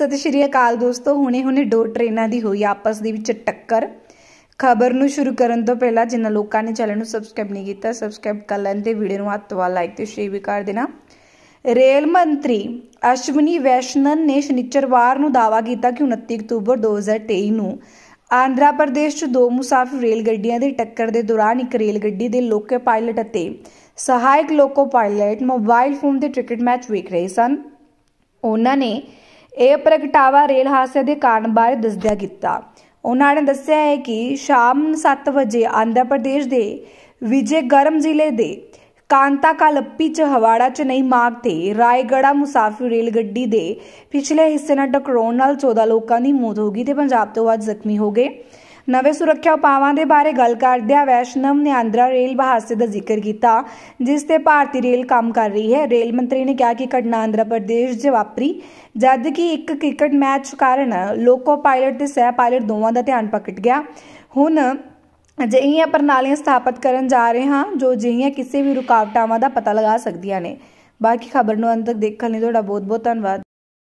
ਸਤਿ ਸ਼੍ਰੀ ਅਕਾਲ ਦੋਸਤੋ ਹੁਣੇ-ਹੁਣੇ ਦੋ ਟ੍ਰੇਨਾਂ ਦੀ ਹੋਈ ਆਪਸ ਦੇ ਵਿੱਚ ਟੱਕਰ ਖਬਰ ਨੂੰ ਸ਼ੁਰੂ ਕਰਨ ਤੋਂ ਪਹਿਲਾਂ ਜਿਨ੍ਹਾਂ ਲੋਕਾਂ ਨੇ ਚੈਨਲ ਨੂੰ ਸਬਸਕ੍ਰਾਈਬ ਨਹੀਂ ਕੀਤਾ ਸਬਸਕ੍ਰਾਈਬ ਕਰ ਲੈਣ ਤੇ ਵੀਡੀਓ ਨੂੰ ਹੱਥ ਵਾਲਾ ਲਾਈਕ ਤੇ ਸ਼ੇਅਰ ਵੀ ਕਰ ਦੇਣਾ ਰੇਲ ਮੰਤਰੀ ਅਸ਼ਵਨੀ ਵੈਸ਼ਨਨ ਨੇ ਸ਼ਨੀਚਰਵਾਰ ਨੂੰ ਦਾਵਾ ਕੀਤਾ ਕਿ 29 ਅਕਤੂਬਰ 2023 ਨੂੰ ਆਂਧਰਾ ਪ੍ਰਦੇਸ਼ 'ਚ ਦੋ ਮੁਸਾਫਿਰ ਰੇਲ ਗੱਡੀਆਂ ਦੀ ਟੱਕਰ ਦੇ ਦੌਰਾਨ ਇੱਕ ਰੇਲ ਗੱਡੀ ਦੇ ਲੋਕੋ ਪਾਇਲਟ ਅਤੇ ਸਹਾਇਕ ਲੋਕੋ ਪਾਇਲਟ ਮੋਬਾਈਲ ਫੋਨ ਦੇ ਟ੍ਰਿਕਟ ਮੈਚ ਵੇਖ ਰਹੇ ਸਨ ਉਹਨਾਂ ਨੇ ਇਹ ਪ੍ਰਗਟਾਵਾ ਰੇਲ ਹਾਦਸੇ ਦੇ ਕਾਰਨ ਬਾਰੇ ਦੱਸਦਿਆ ਕੀਤਾ ਉਹਨਾਂ ਨੇ ਦੱਸਿਆ ਹੈ ਕਿ ਸ਼ਾਮ 7 ਵਜੇ ਆਂਧਰਾ ਪ੍ਰਦੇਸ਼ ਦੇ ਵਿਜੇਗਰਮ ਜ਼ਿਲ੍ਹੇ ਦੇ ਕਾਂਤਾ ਕਲੱਪੀ ਚ ਹਵਾੜਾ ਚ ਨਹੀਂ ਮਾਰਗ ਤੇ ਰਾਏਗੜਾ ਮੁਸਾਫਿਰ ਰੇਲ ਗੱਡੀ ਦੇ ਪਿਛਲੇ ਹਿੱਸੇ ਨਾਲ ਟਕਰਾਉਣ ਨਾਲ 14 ਲੋਕਾਂ ਦੀ ਮੌਤ ਹੋ ਗਈ ਤੇ ਪੰਜਾਬ ਤੋਂ ਵੱਧ ਜ਼ਖਮੀ ਹੋ ਗਏ ਨਵੇਂ ਸੁਰੱਖਿਆ ਉਪਾਵਾਂ ਦੇ ਬਾਰੇ ਗੱਲ ਕਰਦਿਆਂ ਵੈਸ਼ਨਮ ਨੇ ਆਂਧਰਾ ਰੇਲ ਬਹਾਸੇ ਦਾ ਜ਼ਿਕਰ ਕੀਤਾ ਜਿਸ ਤੇ ਭਾਰਤੀ ਰੇਲ ਕੰਮ ਕਰ ਰਹੀ ਹੈ ਰੇਲ ਮੰਤਰੀ ਨੇ ਕਿਹਾ ਕਿ ਘਟਨਾ ਆਂਧਰਾ ਪ੍ਰਦੇਸ਼ ਜਵਾਪਰੀ ਜਦ ਕਿ ਇੱਕ ਕ੍ਰਿਕਟ ਮੈਚ ਕਾਰਨ ਲੋਕੋ ਪਾਇਲਟ ਤੇ ਸਹਿ ਪਾਇਲਟ ਦੋਵਾਂ ਦਾ ਧਿਆਨ ਪਕੜ ਗਿਆ ਹੁਣ ਅਜਿਹੀਆਂ ਪ੍ਰਣਾਲੀਆਂ ਸਥਾਪਿਤ ਕਰਨ ਜਾ ਰਹੇ ਹਾਂ ਜੋ ਅਜਿਹੀਆਂ ਕਿਸੇ ਵੀ ਰੁਕਾਵਟਾਂ ਦਾ ਪਤਾ ਲਗਾ ਸਕਦੀਆਂ ਨੇ ਬਾਕੀ ਖਬਰ ਨੂੰ ਅੰਤ ਤੱਕ ਦੇਖਣ ਲਈ ਤੁਹਾਡਾ ਬਹੁਤ ਬਹੁਤ ਧੰਨਵਾਦ